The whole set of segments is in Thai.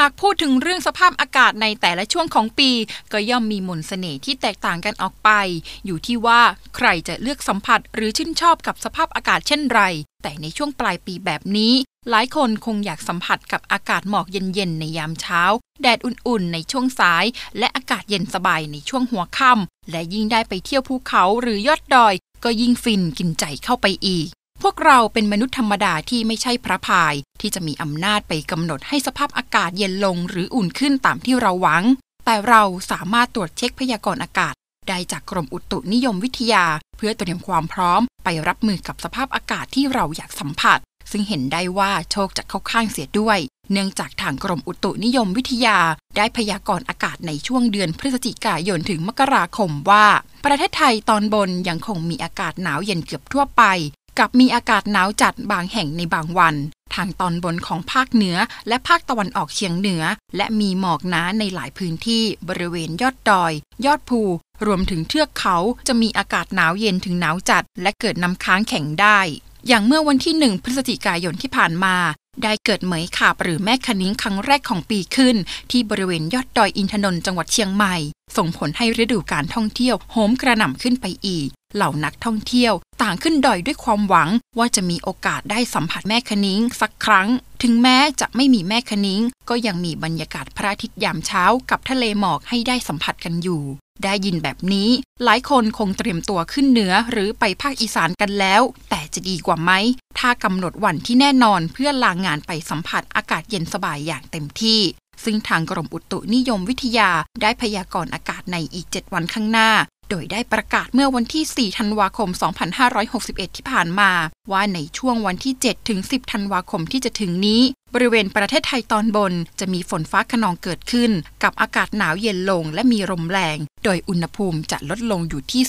หากพูดถึงเรื่องสภาพอากาศในแต่ละช่วงของปี ก็ย่อมมีมนต์เสน่ห์ที่แตกต่างกันออกไป อยู่ที่ว่าใครจะเลือกสัมผัสหรือชื่นชอบกับสภาพอากาศเช่นไร แต่ในช่วงปลายปีแบบนี้ หลายคนคงอยากสัมผัสกับอากาศหมอกเย็นๆในยามเช้า แดดอุ่นๆ ในช่วงสาย และอากาศเย็นสบายในช่วงหัวค่ำและยิ่งได้ไปเที่ยวภูเขาหรือยอดดอย ก็ยิ่งฟินกินใจเข้าไปอีก พวกเราเป็นมนุษย์ธรรมดาที่ไม่ใช่พระพายที่จะมี อำนาจไปกำหนดให้สภาพอากาศเย็นลงหรืออุ่นขึ้นตามที่เราหวัง แต่เราสามารถตรวจเช็คพยากรณ์อากาศ ได้จากกรมอุตุนิยมวิทยา เพื่อเตรียมความพร้อม ไปรับมือกับสภาพอากาศที่เราอยากสัมผัส ซึ่งเห็นได้ว่าโชคจะเข้าข้างเสียด้วย เนื่องจากทางกรมอุตุนิยมวิทยา ได้พยากรณ์อากาศในช่วงเดือนพฤศจิกายนถึงมกราคมว่า ประเทศไทยตอนบนยังคงมีอากาศหนาวเย็นเกือบทั่วไปกับมีอากาศหนาวจัดบางแห่งในบางวัน ทางตอนบนของภาคเหนือและภาคตะวันออกเฉียงเหนือ และมีหมอกหนาในหลายพื้นที่บริเวณยอดดอย ยอดภู รวมถึงเทือกเขาจะมีอากาศหนาวเย็นถึงหนาวจัด และเกิดน้ำค้างแข็งได้ อย่างเมื่อวันที่หนึ่งพฤศจิกายนที่ผ่านมา ได้เกิดเหมยขาบหรือแม่คณิ้งครั้งแรกของปีขึ้น ที่บริเวณยอดดอยอินทนนท์จังหวัดเชียงใหม่ ส่งผลให้ฤดูการท่องเที่ยวโหมกระหน่ำขึ้นไปอีกเหล่านักท่องเที่ยวต่างขึ้นดอยด้วยความหวัง ว่าจะมีโอกาสได้สัมผัสแม่คนิ้งสักครั้ง ถึงแม้จะไม่มีแม่คนิ้งก็ยังมีบรรยากาศพระอาทิตย์ยามเช้ากับทะเลหมอกให้ได้สัมผัสกันอยู่ ได้ยินแบบนี้ หลายคนคงเตรียมตัวขึ้นเหนือหรือไปภาคอีสานกันแล้ว แต่จะดีกว่าไหม ถ้ากำหนดวันที่แน่นอนเพื่อลางงานไปสัมผัสอากาศเย็นสบายอย่างเต็มที่ ซึ่งทางกรมอุตุนิยมวิทยาได้พยากรณ์อากาศในอีก7วันข้างหน้าโดยได้ประกาศเมื่อวันที่ 4 ธันวาคม 2561 ที่ผ่านมา ว่าในช่วงวันที่ 7 ถึง 10 ธันวาคมที่จะถึงนี้ บริเวณประเทศไทยตอนบนจะมีฝนฟ้าขนองเกิดขึ้นกับอากาศหนาวเย็นลงและมีลมแรง โดยอุณหภูมิจะลดลงอยู่ที่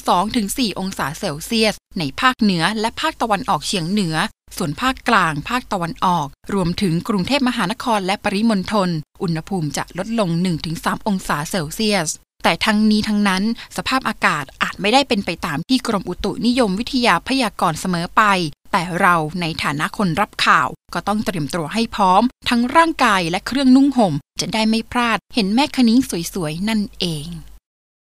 2-4 องศาเซลเซียส ในภาคเหนือและภาคตะวันออกเฉียงเหนือ ส่วนภาคกลางภาคตะวันออก รวมถึงกรุงเทพมหานครและปริมณฑลอุณหภูมิจะลดลง 1-3 องศาเซลเซียสแต่ทั้งนี้ทั้งนั้น สภาพอากาศอาจไม่ได้เป็นไปตามที่กรมอุตุนิยมวิทยาพยากรณ์เสมอไป แต่เราในฐานะคนรับข่าวก็ต้องเตรียมตัวให้พร้อม ทั้งร่างกายและเครื่องนุ่งห่ม จะได้ไม่พลาดเห็นแม่คณิ้งสวยๆ นั่นเอง